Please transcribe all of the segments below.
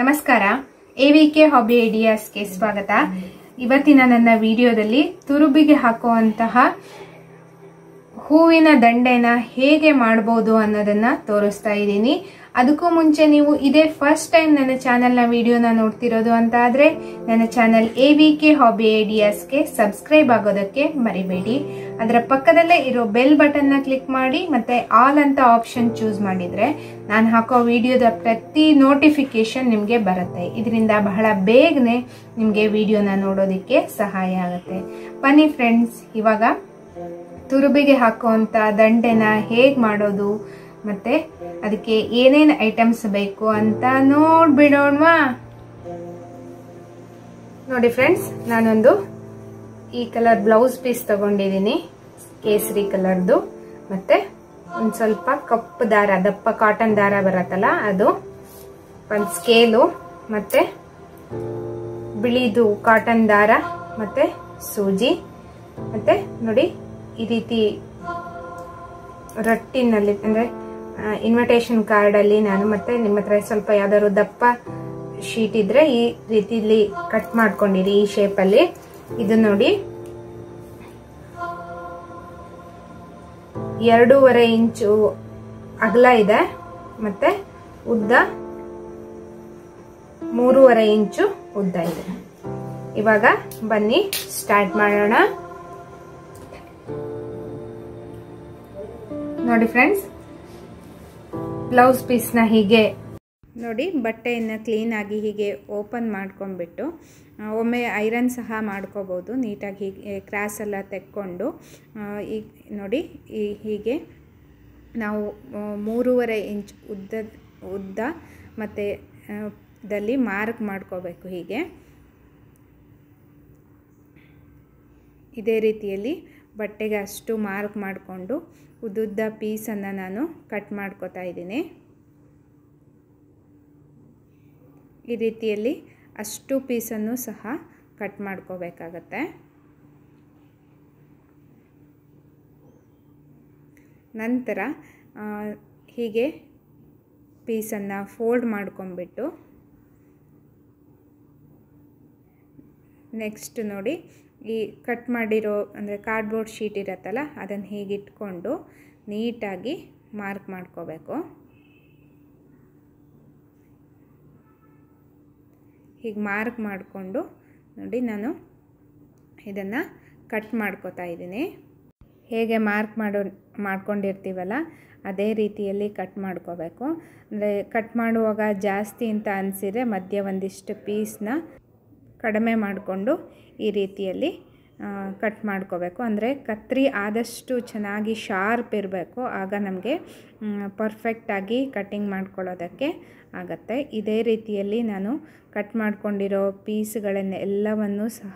ನಮಸ್ಕಾರ A V K hobby ಐಡಿಯಾಸ್ಗೆ ಸ್ವಾಗತ ಇವತ್ತಿನ ನನ್ನ ವಿಡಿಯೋದಲ್ಲಿ ತುರುಬಿಗೆ ಹಾಕುವಂತಹ ಹೂವಿನ ದಂಡೆನ ಹೇಗೆ ಮಾಡಬಹುದು ಅನ್ನೋದನ್ನ ತೋರಿಸ್ತಾ ಇದ್ದೀನಿ ಅದಕ್ಕೂ ಮುಂಚೆ ನೀವು ಇದೇ ಫಸ್ಟ್ ಟೈಮ್ ನನ್ನ ಚಾನಲ್ನ ವಿಡಿಯೋನ ನೋಡ್ತಿರೋದು ಅಂತ ಆದ್ರೆ ನನ್ನ channel A V K hobby ಐಡಿಯಾಸ್ಗೆ ಸಬ್ಸ್ಕ್ರೈಬ್ ಆಗೋದಕ್ಕೆ ಮರಿಬೇಡಿ ಅದರ ಪಕ್ಕದಲ್ಲೇ ಇರೋ ಬೆಲ್ ಬಟನ್ನ ಕ್ಲಿಕ್ ಮಾಡಿ ಮತ್ತೆ ಆಲ್ ಅಂತ ಆಪ್ಷನ್ ಚೂಸ್ ಮಾಡಿದ್ರೆ ನಾನು ಹಾಕೋ ವಿಡಿಯೋದ ಪ್ರತಿ ನೋಟಿಫಿಕೇಶನ್ ನಿಮಗೆ ಬರುತ್ತೆ ಇದರಿಂದ ಬಹಳ ಬೇಗನೆ ನಿಮಗೆ ವಿಡಿಯೋನ ನೋಡೋದಕ್ಕೆ ಸಹಾಯ ಆಗುತ್ತೆ ಬನ್ನಿ ಫ್ರೆಂಡ್ಸ್ ಇವಾಗ ತುರುಬಿಗೆ ಹಾಕುವಂಥ ದಂಡೆನ ಹೇಗೆ ಮಾಡೋದು ಮತ್ತು ಅದಕ್ಕೆ ಏನೇನು ಐಟಮ್ಸ್ ಬೇಕು ಅಂತ ನೋಡ್ಬಿಡೋಣವಾ ನೋಡಿ ಫ್ರೆಂಡ್ಸ್ ನಾನೊಂದು ಈ ಕಲರ್ ಬ್ಲೌಸ್ ಪೀಸ್ ತಗೊಂಡಿದ್ದೀನಿ ಕೇಸರಿ ಕಲರ್ದು ಮತ್ತೆ ಒಂದು ಸ್ವಲ್ಪ ಕಪ್ಪು ದಾರ ದಪ್ಪ ಕಾಟನ್ ದಾರ ಬರತ್ತಲ್ಲ ಅದು ಒಂದು ಸ್ಕೇಲು ಮತ್ತೆ ಬಿಳಿದು ಕಾಟನ್ ದಾರ ಮತ್ತೆ ಸೂಜಿ ಮತ್ತೆ ನೋಡಿ ಈ ರೀತಿ ರಟ್ಟಿನಲ್ಲಿ ಅಂದ್ರೆ ಇನ್ವಿಟೇಷನ್ ಅಲ್ಲಿ ನಾನು ಮತ್ತೆ ನಿಮ್ಮ ಹತ್ರ ಸ್ವಲ್ಪ ಯಾವ್ದಾದ್ರು ದಪ್ಪ ಶೀಟ್ ಇದ್ರೆ ಈ ರೀತಿಲಿ ಕಟ್ ಮಾಡ್ಕೊಂಡಿರಿ ಈ ಶೇಪ್ ಅಲ್ಲಿ ಇದು ನೋಡಿ ಎರಡೂವರೆ ಇಂಚು ಅಗಲ ಇದೆ ಮತ್ತೆ ಉದ್ದ ಮೂರುವರೆ ಇಂಚು ಉದ್ದ ಇದೆ ಇವಾಗ ಬನ್ನಿ ಸ್ಟಾರ್ಟ್ ಮಾಡೋಣ ನೋಡಿ ಫ್ರೆಂಡ್ಸ್ ಬ್ಲೌಸ್ ಪೀಸ್ನ ಹೀಗೆ ನೋಡಿ ಬಟ್ಟೆಯನ್ನು ಕ್ಲೀನಾಗಿ ಹೀಗೆ ಓಪನ್ ಮಾಡ್ಕೊಂಡ್ಬಿಟ್ಟು ಒಮ್ಮೆ ಐರನ್ ಸಹ ಮಾಡ್ಕೋಬೋದು ನೀಟಾಗಿ ಹೀಗೆ ಕ್ರಾಸ್ ಎಲ್ಲ ತೆಕ್ಕೊಂಡು ಈ ನೋಡಿ ಈ ಹೀಗೆ ನಾವು ಮೂರುವರೆ ಇಂಚ್ ಉದ್ದ ಉದ್ದ ಮತ್ತು ದಲ್ಲಿ ಮಾರ್ಕ್ ಮಾಡ್ಕೋಬೇಕು ಹೀಗೆ ಇದೇ ರೀತಿಯಲ್ಲಿ ಬಟ್ಟೆಗೆ ಅಷ್ಟು ಮಾರ್ಕ್ ಮಾಡಿಕೊಂಡು ಉದ್ದುದ್ದ ಪೀಸನ್ನು ನಾನು ಕಟ್ ಮಾಡ್ಕೋತಾ ಇದ್ದೀನಿ ಈ ರೀತಿಯಲ್ಲಿ ಅಷ್ಟು ಪೀಸನ್ನು ಸಹ ಕಟ್ ಮಾಡ್ಕೋಬೇಕಾಗತ್ತೆ ನಂತರ ಹೀಗೆ ಪೀಸನ್ನು ಫೋಲ್ಡ್ ಮಾಡ್ಕೊಂಬಿಟ್ಟು ನೆಕ್ಸ್ಟ್ ನೋಡಿ ಈ ಕಟ್ ಮಾಡಿರೋ ಅಂದರೆ ಕಾರ್ಡ್ಬೋರ್ಡ್ ಶೀಟ್ ಇರುತ್ತಲ್ಲ ಅದನ್ನು ಹೀಗೆ ಇಟ್ಕೊಂಡು ನೀಟಾಗಿ ಮಾರ್ಕ್ ಮಾಡ್ಕೋಬೇಕು ಹೀಗೆ ಮಾರ್ಕ್ ಮಾಡಿಕೊಂಡು ನೋಡಿ ನಾನು ಇದನ್ನು ಕಟ್ ಮಾಡ್ಕೋತಾ ಇದ್ದೀನಿ ಹೇಗೆ ಮಾರ್ಕ್ ಮಾಡೋ ಮಾಡ್ಕೊಂಡಿರ್ತೀವಲ್ಲ ಅದೇ ರೀತಿಯಲ್ಲಿ ಕಟ್ ಮಾಡ್ಕೋಬೇಕು ಅಂದರೆ ಕಟ್ ಮಾಡುವಾಗ ಜಾಸ್ತಿ ಅಂತ ಅನಿಸಿದರೆ ಮಧ್ಯ ಒಂದಿಷ್ಟು ಪೀಸ್ನ ಕಡಿಮೆ ಮಾಡಿಕೊಂಡು ಈ ರೀತಿಯಲ್ಲಿ ಕಟ್ ಮಾಡ್ಕೋಬೇಕು ಅಂದರೆ ಕತ್ರಿ ಆದಷ್ಟು ಚೆನ್ನಾಗಿ ಶಾರ್ಪ್ ಇರಬೇಕು ಆಗ ನಮಗೆ ಪರ್ಫೆಕ್ಟಾಗಿ ಕಟ್ಟಿಂಗ್ ಮಾಡ್ಕೊಳ್ಳೋದಕ್ಕೆ ಆಗತ್ತೆ ಇದೇ ರೀತಿಯಲ್ಲಿ ನಾನು ಕಟ್ ಮಾಡ್ಕೊಂಡಿರೋ ಪೀಸ್ಗಳನ್ನು ಎಲ್ಲವನ್ನೂ ಸಹ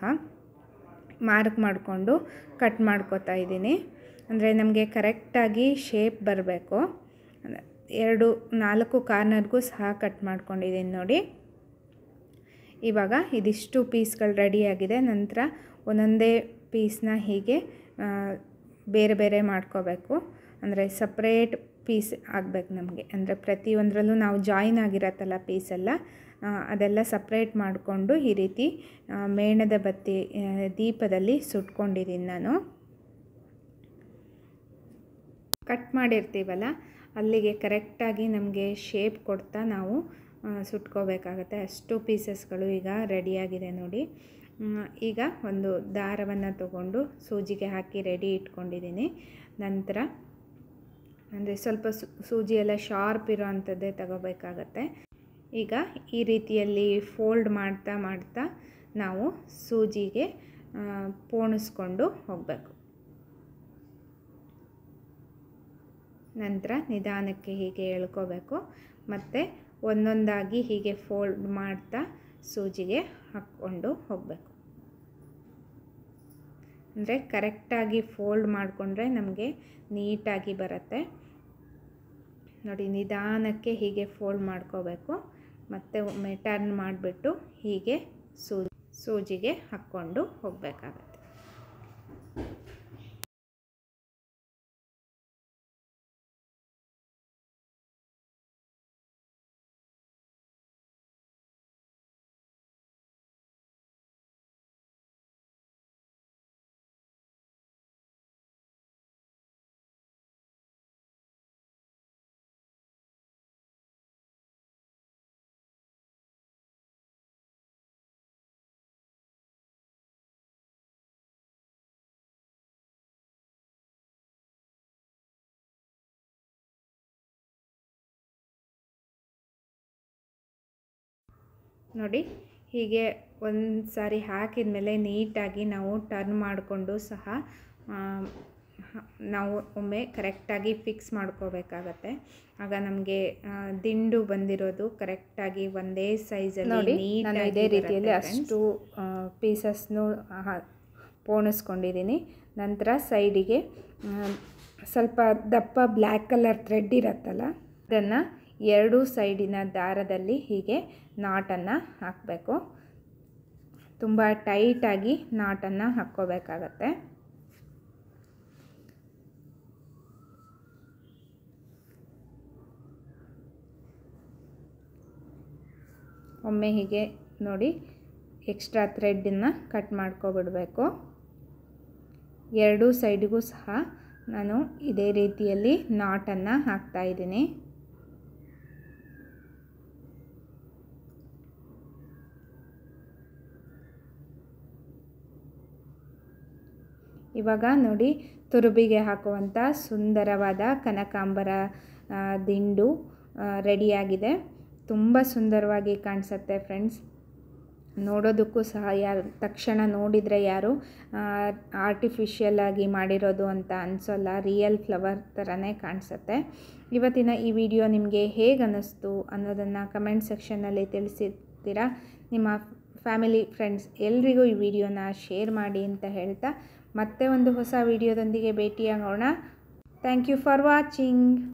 ಮಾರ್ಕ್ ಮಾಡಿಕೊಂಡು ಕಟ್ ಮಾಡ್ಕೋತಾ ಇದ್ದೀನಿ ಅಂದರೆ ನಮಗೆ ಕರೆಕ್ಟಾಗಿ ಶೇಪ್ ಬರಬೇಕು ಎರಡು ನಾಲ್ಕು ಕಾರ್ನರ್ಗೂ ಸಹ ಕಟ್ ಮಾಡ್ಕೊಂಡಿದ್ದೀನಿ ನೋಡಿ ಇವಾಗ ಇದಿಷ್ಟು ಪೀಸ್ಗಳು ರೆಡಿಯಾಗಿದೆ ನಂತರ ಒಂದೊಂದೇ ಪೀಸ್ನ ಹೀಗೆ ಬೇರೆ ಬೇರೆ ಮಾಡ್ಕೋಬೇಕು ಅಂದರೆ ಸಪ್ರೇಟ್ ಪೀಸ್ ಆಗಬೇಕು ನಮಗೆ ಅಂದರೆ ಪ್ರತಿಯೊಂದರಲ್ಲೂ ನಾವು ಜಾಯಿನ್ ಆಗಿರತ್ತಲ್ಲ ಪೀಸೆಲ್ಲ ಅದೆಲ್ಲ ಸಪ್ರೇಟ್ ಮಾಡಿಕೊಂಡು ಈ ರೀತಿ ಮೇಣದ ಬತ್ತಿ ದೀಪದಲ್ಲಿ ಸುಟ್ಕೊಂಡಿದ್ದೀನಿ ನಾನು ಕಟ್ ಮಾಡಿರ್ತೀವಲ್ಲ ಅಲ್ಲಿಗೆ ಕರೆಕ್ಟಾಗಿ ನಮಗೆ ಶೇಪ್ ಕೊಡ್ತಾ ನಾವು ಸುಟ್ಕೋಬೇಕಾಗತ್ತೆ ಅಷ್ಟು ಪೀಸಸ್ಗಳು ಈಗ ರೆಡಿಯಾಗಿದೆ ನೋಡಿ ಈಗ ಒಂದು ದಾರವನ್ನು ತಗೊಂಡು ಸೂಜಿಗೆ ಹಾಕಿ ರೆಡಿ ಇಟ್ಕೊಂಡಿದ್ದೀನಿ ನಂತರ ಅಂದರೆ ಸ್ವಲ್ಪ ಸೂಜಿ ಎಲ್ಲ ಶಾರ್ಪ್ ಇರೋ ಅಂಥದ್ದೇ ತಗೋಬೇಕಾಗತ್ತೆ ಈಗ ಈ ರೀತಿಯಲ್ಲಿ ಫೋಲ್ಡ್ ಮಾಡ್ತಾ ಮಾಡ್ತಾ ನಾವು ಸೂಜಿಗೆ ಪೋಣಿಸ್ಕೊಂಡು ಹೋಗಬೇಕು ನಂತರ ನಿಧಾನಕ್ಕೆ ಹೀಗೆ ಎಳ್ಕೋಬೇಕು ಮತ್ತು ಒಂದೊಂದಾಗಿ ಹೀಗೆ ಫೋಲ್ಡ್ ಮಾಡ್ತಾ ಸೂಜಿಗೆ ಹಾಕ್ಕೊಂಡು ಹೋಗಬೇಕು ಅಂದರೆ ಕರೆಕ್ಟಾಗಿ ಫೋಲ್ಡ್ ಮಾಡಿಕೊಂಡ್ರೆ ನಮಗೆ ನೀಟಾಗಿ ಬರುತ್ತೆ ನೋಡಿ ನಿಧಾನಕ್ಕೆ ಹೀಗೆ ಫೋಲ್ಡ್ ಮಾಡ್ಕೋಬೇಕು ಮತ್ತು ಮೆಟರ್ನ್ ಟರ್ನ್ ಮಾಡಿಬಿಟ್ಟು ಹೀಗೆ ಸೂಜಿ ಸೂಜಿಗೆ ಹಾಕ್ಕೊಂಡು ಹೋಗಬೇಕಾಗತ್ತೆ ನೋಡಿ ಹೀಗೆ ಒಂದು ಸಾರಿ ಹಾಕಿದ ಮೇಲೆ ನೀಟಾಗಿ ನಾವು ಟರ್ನ್ ಮಾಡಿಕೊಂಡು ಸಹ ನಾವು ಒಮ್ಮೆ ಕರೆಕ್ಟಾಗಿ ಫಿಕ್ಸ್ ಮಾಡ್ಕೋಬೇಕಾಗತ್ತೆ ಆಗ ನಮಗೆ ದಿಂಡು ಬಂದಿರೋದು ಕರೆಕ್ಟಾಗಿ ಒಂದೇ ಸೈಜಲ್ಲಿ ಇದೇ ರೀತಿಯಲ್ಲಿ ಅಷ್ಟು ಪೀಸಸ್ನು ಪೋಣಿಸ್ಕೊಂಡಿದ್ದೀನಿ ನಂತರ ಸೈಡಿಗೆ ಸ್ವಲ್ಪ ದಪ್ಪ ಬ್ಲ್ಯಾಕ್ ಕಲರ್ ಥ್ರೆಡ್ ಇರುತ್ತಲ್ಲ ಅದನ್ನು ಎರಡೂ ಸೈಡಿನ ದಾರದಲ್ಲಿ ಹೀಗೆ ನಾಟನ್ನು ಹಾಕಬೇಕು ತುಂಬ ಟೈಟಾಗಿ ನಾಟನ್ನು ಹಾಕ್ಕೋಬೇಕಾಗತ್ತೆ ಒಮ್ಮೆ ಹೀಗೆ ನೋಡಿ ಎಕ್ಸ್ಟ್ರಾ ಥ್ರೆಡ್ಡನ್ನು ಕಟ್ ಮಾಡ್ಕೊಬಿಡಬೇಕು ಎರಡೂ ಸೈಡಿಗೂ ಸಹ ನಾನು ಇದೇ ರೀತಿಯಲ್ಲಿ ನಾಟನ್ನು ಹಾಕ್ತಾಯಿದ್ದೀನಿ ಇವಾಗ ನೋಡಿ ತುರುಬಿಗೆ ಹಾಕುವಂಥ ಸುಂದರವಾದ ಕನಕಾಂಬರ ದಿಂಡು ರೆಡಿಯಾಗಿದೆ ತುಂಬ ಸುಂದರವಾಗಿ ಕಾಣಿಸುತ್ತೆ ಫ್ರೆಂಡ್ಸ್ ನೋಡೋದಕ್ಕೂ ಸಹ ಯಾರು ತಕ್ಷಣ ನೋಡಿದರೆ ಯಾರು ಆರ್ಟಿಫಿಷಿಯಲ್ ಆಗಿ ಮಾಡಿರೋದು ಅಂತ ಅನಿಸೋಲ್ಲ ರಿಯಲ್ ಫ್ಲವರ್ ಥರನೇ ಕಾಣಿಸುತ್ತೆ ಇವತ್ತಿನ ಈ ವಿಡಿಯೋ ನಿಮಗೆ ಹೇಗೆ ಅನ್ನಿಸ್ತು ಅನ್ನೋದನ್ನು ಕಮೆಂಟ್ ಸೆಕ್ಷನ್ನಲ್ಲಿ ತಿಳಿಸಿರ್ತೀರಾ ನಿಮ್ಮ ಫ್ಯಾಮಿಲಿ ಫ್ರೆಂಡ್ಸ್ ಎಲ್ರಿಗೂ ಈ ವಿಡಿಯೋನ ಶೇರ್ ಮಾಡಿ ಅಂತ ಹೇಳ್ತಾ ಮತ್ತೆ ಒಂದು ಹೊಸ ವೀಡಿಯೋದೊಂದಿಗೆ ಭೇಟಿಯಾಗೋಣ ಥ್ಯಾಂಕ್ ಯು ಫಾರ್ ವಾಚಿಂಗ್